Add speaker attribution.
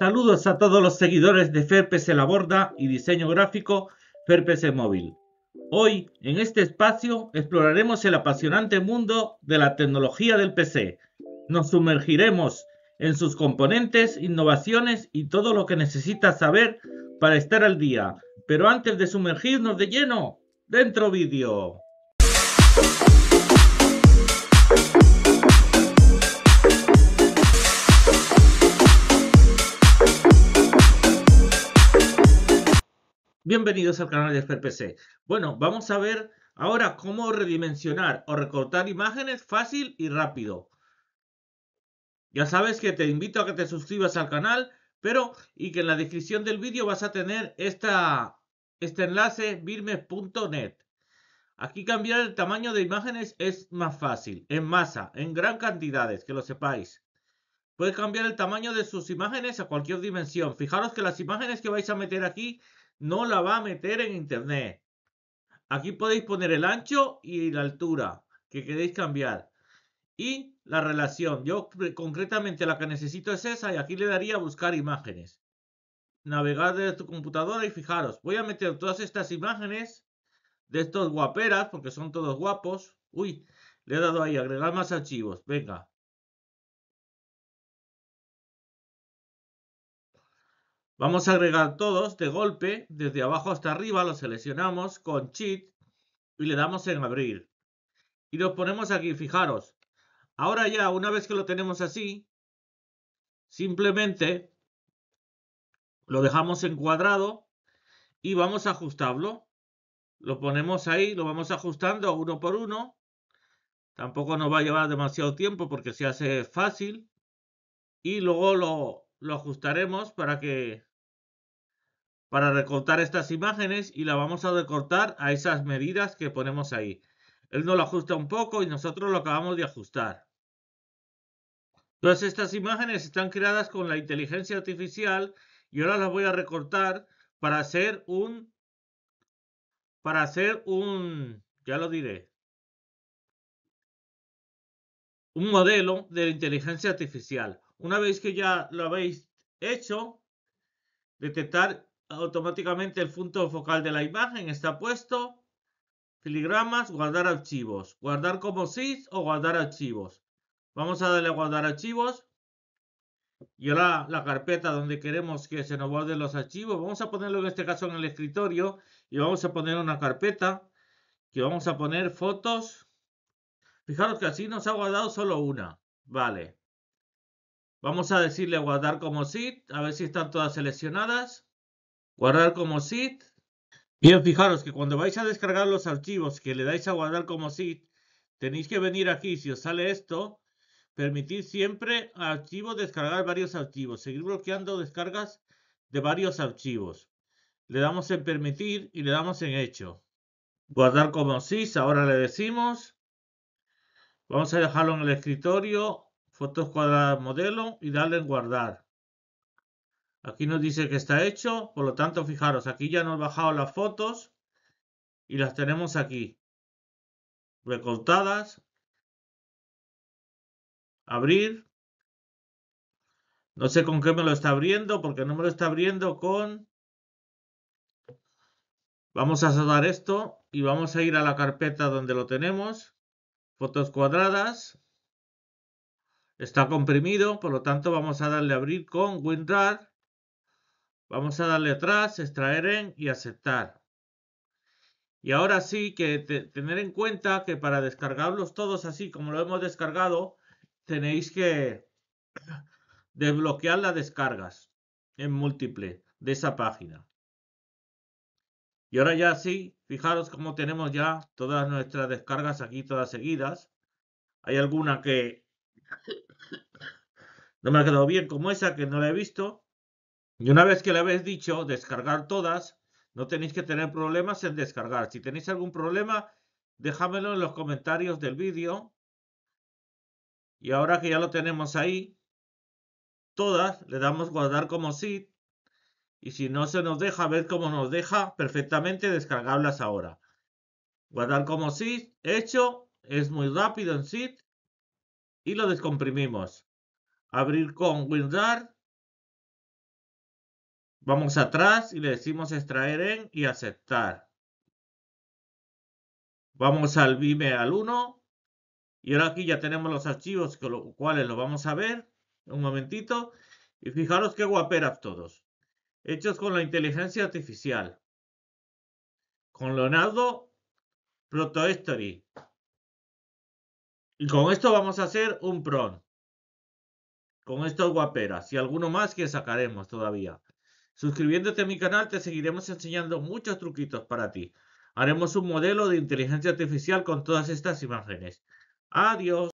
Speaker 1: Saludos a todos los seguidores de FERPC La Borda y Diseño Gráfico FERPC Móvil. Hoy, en este espacio, exploraremos el apasionante mundo de la tecnología del PC. Nos sumergiremos en sus componentes, innovaciones y todo lo que necesitas saber para estar al día. Pero antes de sumergirnos de lleno, dentro vídeo. Bienvenidos al canal de Expert Bueno, vamos a ver ahora cómo redimensionar o recortar imágenes fácil y rápido. Ya sabes que te invito a que te suscribas al canal, pero y que en la descripción del vídeo vas a tener esta, este enlace virme.net Aquí cambiar el tamaño de imágenes es más fácil, en masa, en gran cantidades, que lo sepáis. Puedes cambiar el tamaño de sus imágenes a cualquier dimensión. Fijaros que las imágenes que vais a meter aquí no la va a meter en internet. Aquí podéis poner el ancho y la altura que queréis cambiar. Y la relación. Yo concretamente la que necesito es esa y aquí le daría a buscar imágenes. Navegar desde tu computadora y fijaros. Voy a meter todas estas imágenes de estos guaperas porque son todos guapos. Uy, le he dado ahí agregar más archivos. Venga. Vamos a agregar todos de golpe, desde abajo hasta arriba, los seleccionamos con cheat y le damos en abrir. Y lo ponemos aquí, fijaros. Ahora ya, una vez que lo tenemos así, simplemente lo dejamos encuadrado y vamos a ajustarlo. Lo ponemos ahí, lo vamos ajustando uno por uno. Tampoco nos va a llevar demasiado tiempo porque se hace fácil. Y luego lo ajustaremos para que para recortar estas imágenes y la vamos a recortar a esas medidas que ponemos ahí. Él nos lo ajusta un poco y nosotros lo acabamos de ajustar. Todas estas imágenes están creadas con la inteligencia artificial y ahora las voy a recortar para hacer un... Para hacer un... Ya lo diré. Un modelo de la inteligencia artificial. Una vez que ya lo habéis hecho, detectar automáticamente el punto focal de la imagen está puesto. Filigramas, guardar archivos. Guardar como SIS o guardar archivos. Vamos a darle guardar archivos. Y ahora la carpeta donde queremos que se nos guarden los archivos. Vamos a ponerlo en este caso en el escritorio. Y vamos a poner una carpeta. Que vamos a poner fotos. Fijaros que así nos ha guardado solo una. Vale. Vamos a decirle guardar como sit A ver si están todas seleccionadas guardar como SID. Bien, fijaros que cuando vais a descargar los archivos que le dais a guardar como SID, tenéis que venir aquí, si os sale esto, permitir siempre a archivo descargar varios archivos, seguir bloqueando descargas de varios archivos. Le damos en permitir y le damos en hecho. Guardar como SID. ahora le decimos. Vamos a dejarlo en el escritorio, fotos cuadradas modelo y darle en guardar. Aquí nos dice que está hecho, por lo tanto, fijaros, aquí ya nos han bajado las fotos y las tenemos aquí. Recortadas. Abrir. No sé con qué me lo está abriendo, porque no me lo está abriendo con... Vamos a cerrar esto y vamos a ir a la carpeta donde lo tenemos. Fotos cuadradas. Está comprimido, por lo tanto vamos a darle a abrir con WinRAR Vamos a darle atrás, extraer en y aceptar. Y ahora sí que tener en cuenta que para descargarlos todos así como lo hemos descargado, tenéis que desbloquear las descargas en múltiple de esa página. Y ahora ya sí, fijaros cómo tenemos ya todas nuestras descargas aquí todas seguidas. Hay alguna que no me ha quedado bien como esa que no la he visto. Y una vez que le habéis dicho descargar todas, no tenéis que tener problemas en descargar. Si tenéis algún problema, déjamelo en los comentarios del vídeo. Y ahora que ya lo tenemos ahí, todas, le damos guardar como SID. Y si no se nos deja, ver cómo nos deja perfectamente descargarlas ahora. Guardar como SID, hecho, es muy rápido en SID. Y lo descomprimimos. Abrir con WinRAR Vamos atrás y le decimos extraer en y aceptar. Vamos al Vime al 1. Y ahora aquí ya tenemos los archivos con los cuales los vamos a ver. Un momentito. Y fijaros qué guaperas todos. Hechos con la inteligencia artificial. Con Leonardo Protohistory. Y con esto vamos a hacer un PRON. Con estos guaperas y alguno más que sacaremos todavía. Suscribiéndote a mi canal te seguiremos enseñando muchos truquitos para ti. Haremos un modelo de inteligencia artificial con todas estas imágenes. Adiós.